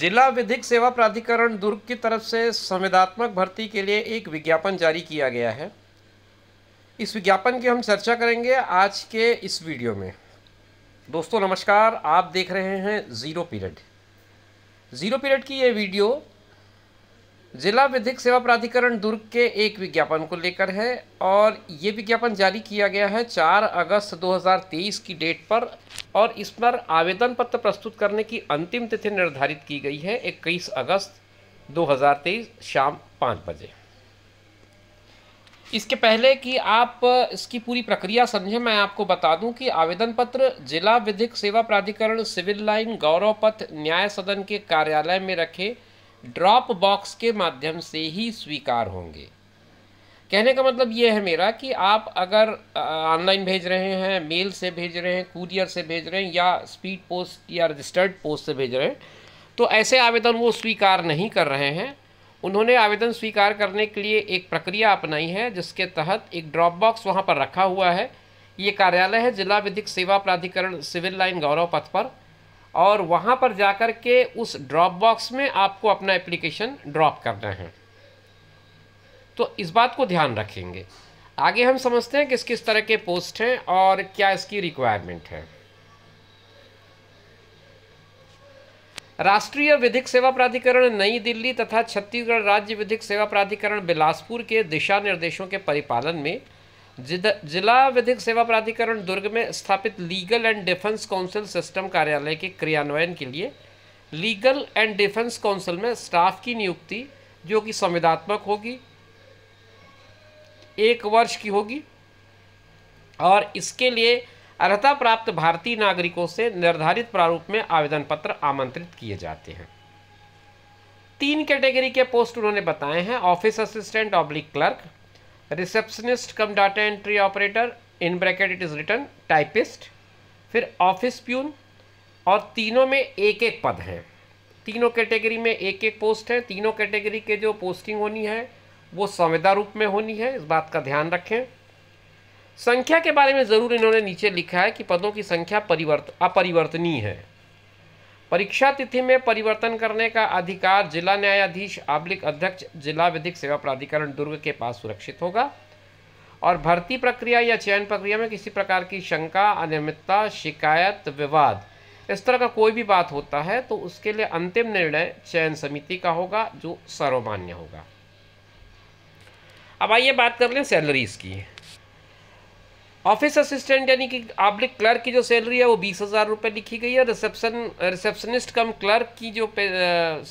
जिला विधिक सेवा प्राधिकरण दुर्ग की तरफ से संविदात्मक भर्ती के लिए एक विज्ञापन जारी किया गया है इस विज्ञापन की हम चर्चा करेंगे आज के इस वीडियो में दोस्तों नमस्कार आप देख रहे हैं ज़ीरो पीरियड ज़ीरो पीरियड की ये वीडियो जिला विधिक सेवा प्राधिकरण दुर्ग के एक विज्ञापन को लेकर है और ये विज्ञापन जारी किया गया है चार अगस्त दो की डेट पर और इस पर आवेदन पत्र प्रस्तुत करने की अंतिम तिथि निर्धारित की गई है इक्कीस अगस्त 2023 शाम पाँच बजे इसके पहले कि आप इसकी पूरी प्रक्रिया समझें मैं आपको बता दूं कि आवेदन पत्र जिला विधिक सेवा प्राधिकरण सिविल लाइन गौरव पथ न्याय सदन के कार्यालय में रखे ड्रॉप बॉक्स के माध्यम से ही स्वीकार होंगे कहने का मतलब ये है मेरा कि आप अगर ऑनलाइन भेज रहे हैं मेल से भेज रहे हैं कूरियर से भेज रहे हैं या स्पीड पोस्ट या रजिस्टर्ड पोस्ट से भेज रहे हैं तो ऐसे आवेदन वो स्वीकार नहीं कर रहे हैं उन्होंने आवेदन स्वीकार करने के लिए एक प्रक्रिया अपनाई है जिसके तहत एक ड्रॉप बॉक्स वहाँ पर रखा हुआ है ये कार्यालय है जिला विधिक सेवा प्राधिकरण सिविल लाइन गौरव पथ पर और वहाँ पर जाकर के उस ड्रॉप बॉक्स में आपको अपना एप्लीकेशन ड्रॉप करना है तो इस बात को ध्यान रखेंगे आगे हम समझते हैं किस किस तरह के पोस्ट हैं और क्या इसकी रिक्वायरमेंट है राष्ट्रीय विधिक सेवा प्राधिकरण नई दिल्ली तथा छत्तीसगढ़ राज्य विधिक सेवा प्राधिकरण बिलासपुर के दिशा निर्देशों के परिपालन में जिला विधिक सेवा प्राधिकरण दुर्ग में स्थापित legal and defence council system कार्यालय के क्रियान्वयन के लिए लीगल एंड डिफेंस काउंसिल में स्टाफ की नियुक्ति जो कि संविधात्मक होगी एक वर्ष की होगी और इसके लिए अर्हता प्राप्त भारतीय नागरिकों से निर्धारित प्रारूप में आवेदन पत्र आमंत्रित किए जाते हैं तीन कैटेगरी के पोस्ट उन्होंने बताए हैं office assistant oblique clerk receptionist cum data entry operator in bracket it is written typist फिर ऑफिस प्यून और तीनों में एक एक पद हैं तीनों कैटेगरी में एक एक पोस्ट है तीनों कैटेगरी के जो पोस्टिंग होनी है वो संविदा रूप में होनी है इस बात का ध्यान रखें संख्या के बारे में ज़रूर इन्होंने नीचे लिखा है कि पदों की संख्या परिवर्त अपरिवर्तनीय है परीक्षा तिथि में परिवर्तन करने का अधिकार जिला न्यायाधीश आब्लिक अध्यक्ष जिला विधिक सेवा प्राधिकरण दुर्ग के पास सुरक्षित होगा और भर्ती प्रक्रिया या चयन प्रक्रिया में किसी प्रकार की शंका अनियमितता शिकायत विवाद इस तरह का कोई भी बात होता है तो उसके लिए अंतिम निर्णय चयन समिति का होगा जो सर्वमान्य होगा अब आइए बात कर लें सैलरीज़ की ऑफिस असिस्टेंट यानी कि आपने क्लर्क की जो सैलरी है वो बीस हज़ार रुपये लिखी गई है रिसेप्शन रिसेप्शनिस्ट कम क्लर्क की जो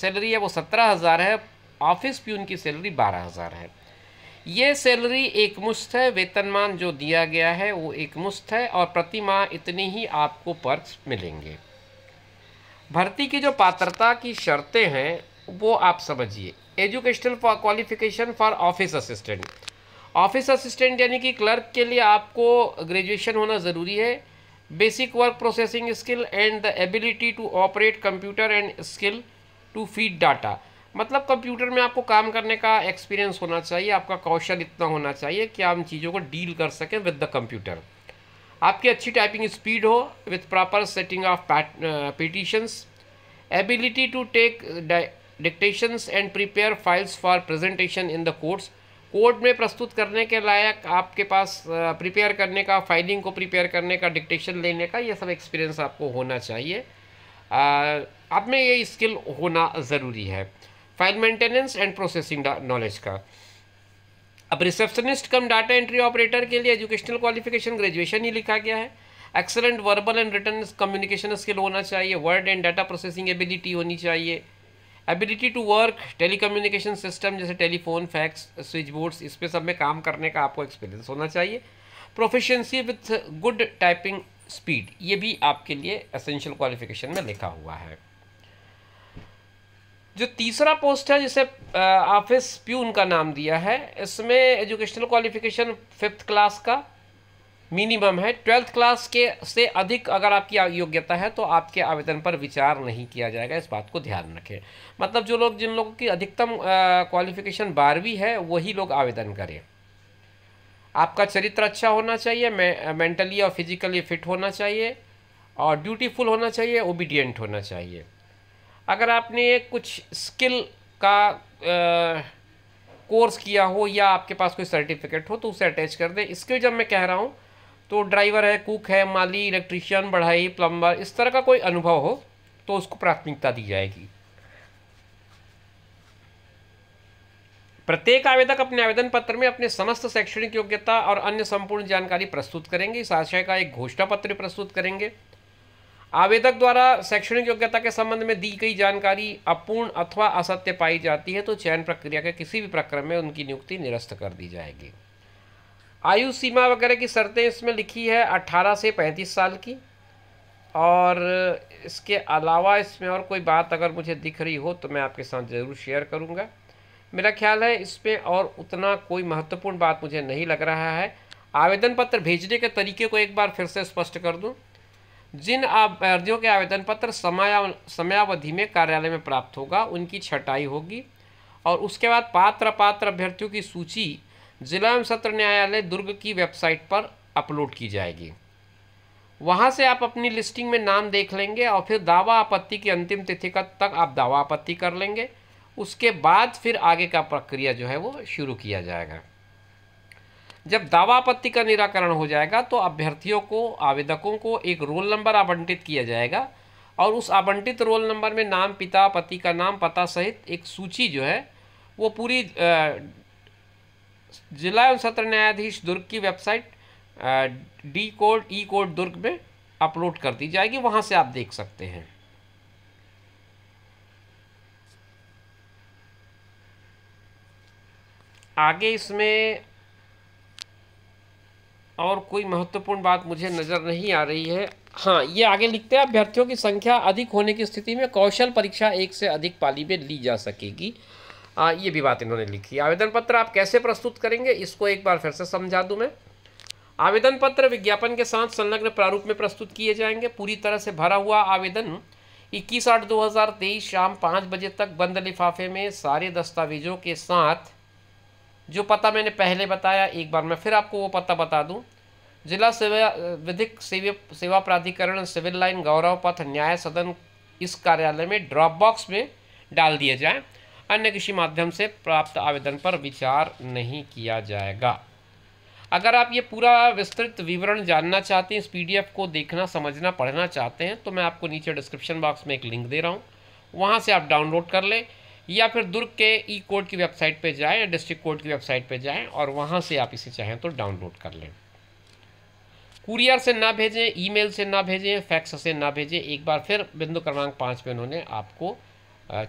सैलरी है वो सत्रह हज़ार है ऑफिस प्यून उनकी सैलरी बारह हज़ार है ये सैलरी एक मुश्त है वेतनमान जो दिया गया है वो एक मुश्त है और प्रति माह इतनी ही आपको पर्क्स मिलेंगे भर्ती की जो पात्रता की शर्तें हैं वो आप समझिए educational qualification for office assistant office assistant यानी कि क्लर्क के लिए आपको ग्रेजुएशन होना ज़रूरी है basic work processing skill and the ability to operate computer and skill to feed data मतलब कंप्यूटर में आपको काम करने का एक्सपीरियंस होना चाहिए आपका कौशल इतना होना चाहिए कि आप चीज़ों को डील कर सकें विद द कंप्यूटर आपकी अच्छी टाइपिंग स्पीड हो with proper setting of petitions ability to take dictations and prepare files for presentation in the courts court में प्रस्तुत करने के लायक आपके पास प्रिपेयर करने का फाइलिंग को प्रिपेयर करने का डिक्टेशन लेने का यह सब एक्सपीरियंस आपको होना चाहिए आप में ये स्किल होना ज़रूरी है file maintenance and processing knowledge का अब receptionist cum data entry operator के लिए एजुकेशनल क्वालिफिकेशन ग्रेजुएशन ही लिखा गया है excellent verbal and written communication skill होना चाहिए word and data processing ability होनी चाहिए ability to work telecommunication system जैसे टेलीफोन फैक्स स्विच बोर्ड्स इस पर सब में काम करने का आपको एक्सपीरियंस होना चाहिए proficiency with good typing speed ये भी आपके लिए असेंशियल क्वालिफिकेशन में लिखा हुआ है जो तीसरा पोस्ट है जिसे ऑफिस प्यून का नाम दिया है इसमें एजुकेशनल क्वालिफिकेशन फिफ्थ क्लास का मिनिमम है ट्वेल्थ क्लास के से अधिक अगर आपकी योग्यता है तो आपके आवेदन पर विचार नहीं किया जाएगा इस बात को ध्यान रखें मतलब जो लोग जिन लोगों की अधिकतम क्वालिफिकेशन बारहवीं है वही लोग आवेदन करें आपका चरित्र अच्छा होना चाहिए मेंटली और फिजिकली फिट होना चाहिए और ड्यूटीफुल होना चाहिए ओबीडियंट होना चाहिए अगर आपने कुछ स्किल का आ, कोर्स किया हो या आपके पास कोई सर्टिफिकेट हो तो उसे अटैच कर दें स्किल जब मैं कह रहा हूँ तो ड्राइवर है कुक है माली इलेक्ट्रिशियन बढ़ाई प्लम्बर इस तरह का कोई अनुभव हो तो उसको प्राथमिकता दी जाएगी प्रत्येक आवेदक अपने आवेदन पत्र में अपने समस्त शैक्षणिक योग्यता और अन्य संपूर्ण जानकारी प्रस्तुत करेंगे इस आशय का एक घोषणा पत्र प्रस्तुत करेंगे आवेदक द्वारा शैक्षणिक योग्यता के संबंध में दी गई जानकारी अपूर्ण अथवा असत्य पाई जाती है तो चयन प्रक्रिया के किसी भी प्रक्रम में उनकी नियुक्ति निरस्त कर दी जाएगी आयु सीमा वगैरह की शर्तें इसमें लिखी है 18 से 35 साल की और इसके अलावा इसमें और कोई बात अगर मुझे दिख रही हो तो मैं आपके साथ ज़रूर शेयर करूँगा मेरा ख्याल है इसमें और उतना कोई महत्वपूर्ण बात मुझे नहीं लग रहा है आवेदन पत्र भेजने के तरीके को एक बार फिर से स्पष्ट कर दूँ जिन अभ्यर्थियों के आवेदन पत्र समय समयावधि में कार्यालय में प्राप्त होगा उनकी छटाई होगी और उसके बाद पात्र पात्र अभ्यर्थियों की सूची ज़िला एवं सत्र न्यायालय दुर्ग की वेबसाइट पर अपलोड की जाएगी वहाँ से आप अपनी लिस्टिंग में नाम देख लेंगे और फिर दावा आपत्ति की अंतिम तिथि तक आप दावा आपत्ति कर लेंगे उसके बाद फिर आगे का प्रक्रिया जो है वो शुरू किया जाएगा जब दावा आपत्ति का निराकरण हो जाएगा तो अभ्यर्थियों को आवेदकों को एक रोल नंबर आवंटित किया जाएगा और उस आवंटित रोल नंबर में नाम पिता पति का नाम पता सहित एक सूची जो है वो पूरी जिला एवं सत्र न्यायाधीश दुर्ग की website D court E court Durg में अपलोड कर दी जाएगी वहां से आप देख सकते हैं आगे इसमें और कोई महत्वपूर्ण बात मुझे नज़र नहीं आ रही है हाँ ये आगे लिखते हैं अभ्यर्थियों की संख्या अधिक होने की स्थिति में कौशल परीक्षा एक से अधिक पाली में ली जा सकेगी आ, ये भी बात इन्होंने लिखी आवेदन पत्र आप कैसे प्रस्तुत करेंगे इसको एक बार फिर से समझा दूँ मैं आवेदन पत्र विज्ञापन के साथ संलग्न प्रारूप में प्रस्तुत किए जाएंगे पूरी तरह से भरा हुआ आवेदन 21 आठ 2023 शाम पाँच बजे तक बंद लिफाफे में सारे दस्तावेजों के साथ जो पता मैंने पहले बताया एक बार मैं फिर आपको वो पता बता दूं जिला सेवा विधिक सेवा सेवा प्राधिकरण सिविल लाइन गौरव पथ न्याय सदन इस कार्यालय में ड्रॉप बॉक्स में डाल दिए जाएँ अन्य किसी माध्यम से प्राप्त आवेदन पर विचार नहीं किया जाएगा अगर आप ये पूरा विस्तृत विवरण जानना चाहते हैं इस पीडीएफ को देखना समझना पढ़ना चाहते हैं तो मैं आपको नीचे डिस्क्रिप्शन बॉक्स में एक लिंक दे रहा हूँ वहाँ से आप डाउनलोड कर लें या फिर दुर्ग के ई कोर्ट की वेबसाइट पर जाएँ या डिस्ट्रिक्ट कोर्ट की वेबसाइट पर जाएँ और वहाँ से आप इसे चाहें तो डाउनलोड कर लें कुरियर से ना भेजें ईमेल से ना भेजें फैक्स से ना भेजें एक बार फिर बिंदु क्रमांक पाँच में उन्होंने आपको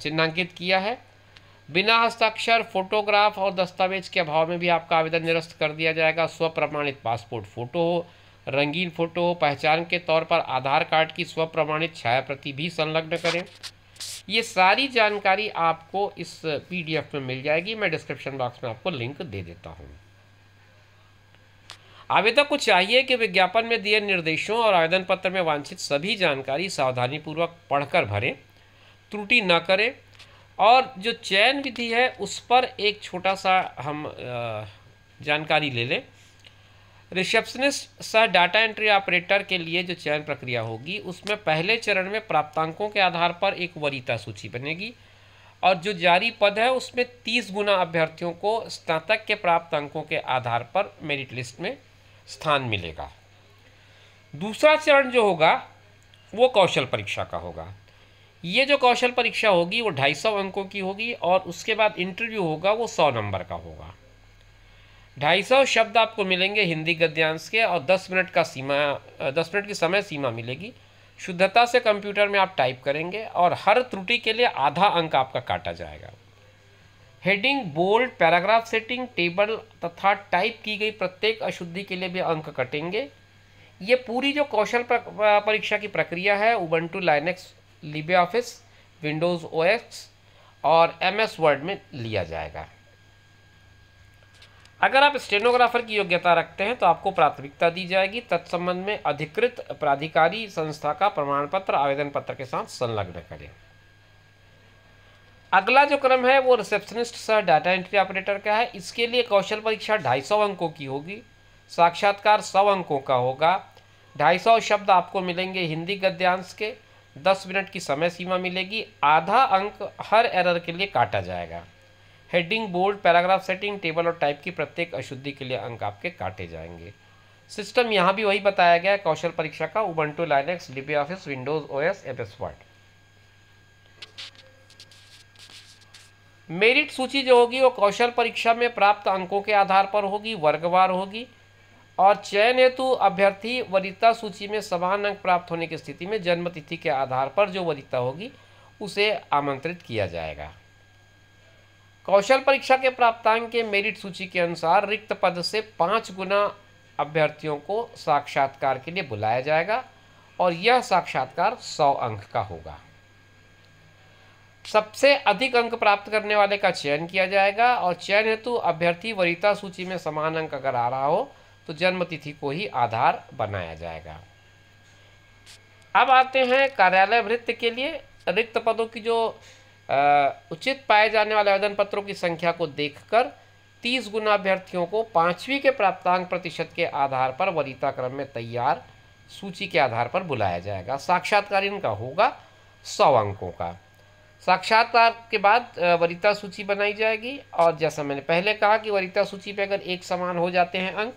चिन्हांकित किया है बिना हस्ताक्षर फोटोग्राफ और दस्तावेज के अभाव में भी आपका आवेदन निरस्त कर दिया जाएगा स्वप्रमाणित पासपोर्ट फोटो हो रंगीन फोटो हो पहचान के तौर पर आधार कार्ड की स्वप्रमाणित छाया प्रति भी संलग्न करें ये सारी जानकारी आपको इस पीडीएफ में मिल जाएगी मैं डिस्क्रिप्शन बॉक्स में आपको लिंक दे देता हूँ आवेदक को चाहिए कि विज्ञापन में दिए निर्देशों और आवेदन पत्र में वांछित सभी जानकारी सावधानीपूर्वक पढ़कर भरें त्रुटि न करें और जो चयन विधि है उस पर एक छोटा सा हम जानकारी ले लें रिसेप्शनिस्ट सह डाटा एंट्री ऑपरेटर के लिए जो चयन प्रक्रिया होगी उसमें पहले चरण में प्राप्तांकों के आधार पर एक वरीता सूची बनेगी और जो जारी पद है उसमें तीस गुना अभ्यर्थियों को स्नातक के प्राप्त अंकों के आधार पर मेरिट लिस्ट में स्थान मिलेगा दूसरा चरण जो होगा वो कौशल परीक्षा का होगा ये जो कौशल परीक्षा होगी वो ढाई सौ अंकों की होगी और उसके बाद इंटरव्यू होगा वो सौ नंबर का होगा ढाई सौ शब्द आपको मिलेंगे हिंदी गद्यांश के और दस मिनट का सीमा दस मिनट की समय सीमा मिलेगी शुद्धता से कंप्यूटर में आप टाइप करेंगे और हर त्रुटि के लिए आधा अंक आपका काटा जाएगा heading bold paragraph setting table तथा टाइप की गई प्रत्येक अशुद्धि के लिए भी अंक कटेंगे ये पूरी जो कौशल परीक्षा की प्रक्रिया है Ubuntu Linux Libre office Windows O और एम एस वर्ड में लिया जाएगा अगर आप स्टेनोग्राफर की योग्यता रखते हैं तो आपको प्राथमिकता दी जाएगी तत्संबंध में अधिकृत प्राधिकारी संस्था का प्रमाण पत्र आवेदन पत्र के साथ संलग्न करें अगला जो क्रम है वो रिसेप्शनिस्ट सह डाटा एंट्री ऑपरेटर का है इसके लिए कौशल परीक्षा ढाई सौ अंकों की होगी साक्षात्कार सौ अंकों का होगा ढाई सौ शब्द आपको मिलेंगे हिंदी गद्यांश के दस मिनट की समय सीमा मिलेगी आधा अंक हर एरर के लिए काटा जाएगा heading bold paragraph setting table और टाइप की प्रत्येक अशुद्धि के लिए अंक आपके काटे जाएंगे सिस्टम यहाँ भी वही बताया गया है कौशल परीक्षा का Ubuntu Linux Libre office Windows O S एप एस मेरिट सूची जो होगी वो कौशल परीक्षा में प्राप्त अंकों के आधार पर होगी वर्गवार होगी और चयन हेतु अभ्यर्थी वरीयता सूची में समान अंक प्राप्त होने की स्थिति में जन्म तिथि के आधार पर जो वरीयता होगी उसे आमंत्रित किया जाएगा कौशल परीक्षा के प्राप्तांक के मेरिट सूची के अनुसार रिक्त पद से पाँच गुना अभ्यर्थियों को साक्षात्कार के लिए बुलाया जाएगा और यह साक्षात्कार सौ अंक का होगा सबसे अधिक अंक प्राप्त करने वाले का चयन किया जाएगा और चयन हेतु अभ्यर्थी वरीयता सूची में समान अंक अगर आ रहा हो तो जन्मतिथि को ही आधार बनाया जाएगा अब आते हैं कार्यालय वृत्त के लिए रिक्त पदों की जो उचित पाए जाने वाले आवेदन पत्रों की संख्या को देखकर तीस गुना अभ्यर्थियों को पाँचवीं के प्राप्तांक प्रतिशत के आधार पर वरीता क्रम में तैयार सूची के आधार पर बुलाया जाएगा साक्षात्कार इनका होगा सौ अंकों का साक्षात्कार के बाद वरीता सूची बनाई जाएगी और जैसा मैंने पहले कहा कि वरीता सूची पर अगर एक समान हो जाते हैं अंक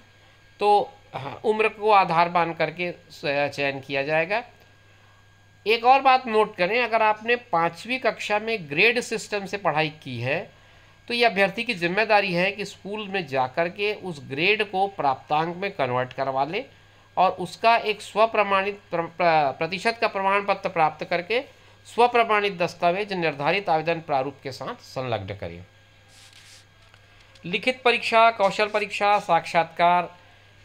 तो हाँ उम्र को आधार मान करके चयन किया जाएगा एक और बात नोट करें अगर आपने पाँचवीं कक्षा में ग्रेड सिस्टम से पढ़ाई की है तो ये अभ्यर्थी की जिम्मेदारी है कि स्कूल में जा कर के उस ग्रेड को प्राप्तांक में कन्वर्ट करवा ले और उसका एक स्वप्रमाणित प्रतिशत का प्रमाण पत्र प्राप्त करके स्वप्रमाणित दस्तावेज निर्धारित आवेदन प्रारूप के साथ संलग्न करें लिखित परीक्षा कौशल परीक्षा साक्षात्कार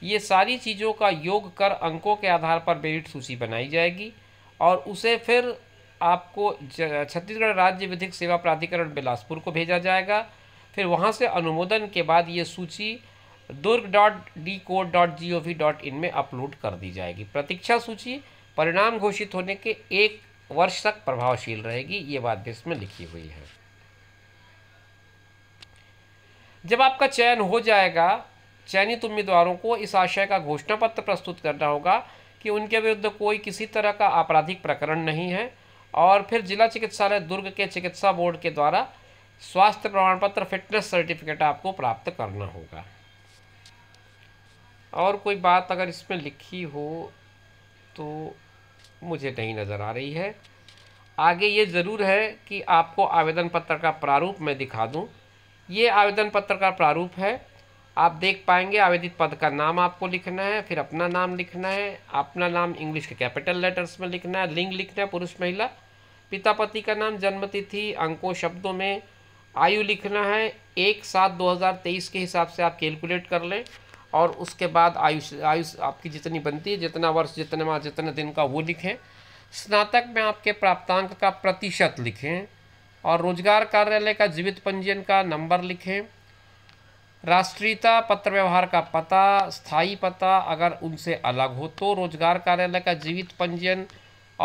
ये सारी चीज़ों का योग कर अंकों के आधार पर मेरिट सूची बनाई जाएगी और उसे फिर आपको छत्तीसगढ़ राज्य विधिक सेवा प्राधिकरण बिलासपुर को भेजा जाएगा फिर वहाँ से अनुमोदन के बाद ये सूची Durg dot D code dot G O V dot in में अपलोड कर दी जाएगी प्रतीक्षा सूची परिणाम घोषित होने के एक वर्ष तक प्रभावशील रहेगी ये बात भी इसमें लिखी हुई है जब आपका चयन हो जाएगा चयनित उम्मीदवारों को इस आशय का घोषणा पत्र प्रस्तुत करना होगा कि उनके विरुद्ध कोई किसी तरह का आपराधिक प्रकरण नहीं है और फिर जिला चिकित्सालय दुर्ग के चिकित्सा बोर्ड के द्वारा स्वास्थ्य प्रमाण पत्र फिटनेस सर्टिफिकेट आपको प्राप्त करना होगा और कोई बात अगर इसमें लिखी हो तो मुझे नहीं नज़र आ रही है आगे ये ज़रूर है कि आपको आवेदन पत्र का प्रारूप मैं दिखा दूँ ये आवेदन पत्र का प्रारूप है आप देख पाएंगे आवेदित पद का नाम आपको लिखना है फिर अपना नाम लिखना है अपना नाम इंग्लिश के कैपिटल लेटर्स में लिखना है लिंग लिखना है पुरुष महिला पिता पति का नाम जन्मतिथि अंकों शब्दों में आयु लिखना है एक सात दो हज़ार तेईस के हिसाब से आप कैलकुलेट कर लें और उसके बाद आयुष आयुष आपकी जितनी बनती है जितना वर्ष जितने माह जितने दिन का वो लिखें स्नातक में आपके प्राप्तांक का प्रतिशत लिखें और रोजगार कार्यालय का जीवित पंजीयन का नंबर लिखें राष्ट्रीयता पत्र व्यवहार का पता स्थायी पता अगर उनसे अलग हो तो रोजगार कार्यालय का जीवित पंजीयन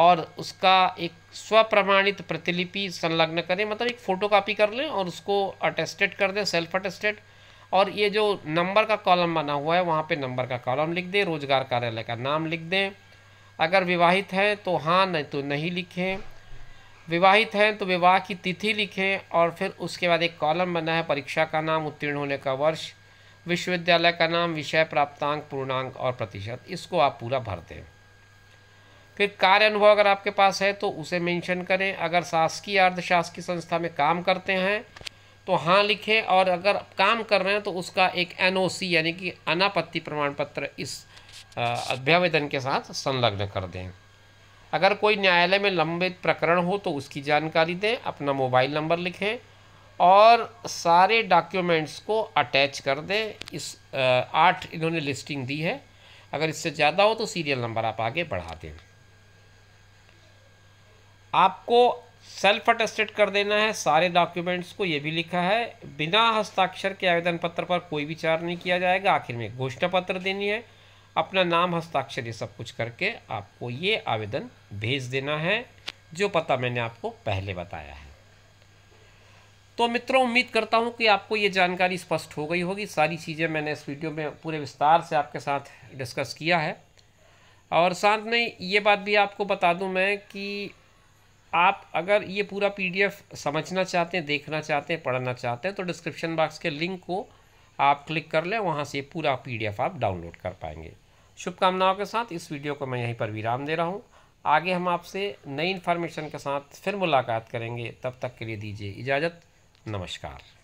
और उसका एक स्वप्रमाणित प्रतिलिपि संलग्न करें मतलब एक फ़ोटोकॉपी कर लें और उसको अटेस्टेड कर दें सेल्फ अटेस्टेड और ये जो नंबर का कॉलम बना हुआ है वहाँ पे नंबर का कॉलम लिख दें रोजगार कार्यालय का नाम लिख दें अगर विवाहित हैं तो हाँ नहीं तो नहीं लिखें विवाहित हैं तो विवाह की तिथि लिखें और फिर उसके बाद एक कॉलम बना है परीक्षा का नाम उत्तीर्ण होने का वर्ष विश्वविद्यालय का नाम विषय प्राप्तांक पूर्णांक और प्रतिशत इसको आप पूरा भर दें फिर कार्य अनुभव अगर आपके पास है तो उसे मेंशन करें अगर शासकीय अर्धशासकीय संस्था में काम करते हैं तो हाँ लिखें और अगर काम कर रहे हैं तो उसका एक एन यानी कि अनापत्ति प्रमाण पत्र इस अभ्यावेदन के साथ संलग्न कर दें अगर कोई न्यायालय में लंबित प्रकरण हो तो उसकी जानकारी दें अपना मोबाइल नंबर लिखें और सारे डॉक्यूमेंट्स को अटैच कर दें इस आठ इन्होंने लिस्टिंग दी है अगर इससे ज़्यादा हो तो सीरियल नंबर आप आगे बढ़ा दें आपको सेल्फ अटेस्टेड कर देना है सारे डॉक्यूमेंट्स को ये भी लिखा है बिना हस्ताक्षर के आवेदन पत्र पर कोई विचार नहीं किया जाएगा आखिर में घोषणा पत्र देनी है अपना नाम हस्ताक्षर ये सब कुछ करके आपको ये आवेदन भेज देना है जो पता मैंने आपको पहले बताया है तो मित्रों उम्मीद करता हूँ कि आपको ये जानकारी स्पष्ट हो गई होगी सारी चीज़ें मैंने इस वीडियो में पूरे विस्तार से आपके साथ डिस्कस किया है और साथ में ये बात भी आपको बता दूँ मैं कि आप अगर ये पूरा पी समझना चाहते हैं देखना चाहते हैं पढ़ना चाहते हैं तो डिस्क्रिप्शन बॉक्स के लिंक को आप क्लिक कर लें वहाँ से पूरा पीडीएफ आप डाउनलोड कर पाएंगे शुभकामनाओं के साथ इस वीडियो को मैं यहीं पर विराम दे रहा हूँ आगे हम आपसे नई इन्फॉर्मेशन के साथ फिर मुलाकात करेंगे तब तक के लिए दीजिए इजाज़त नमस्कार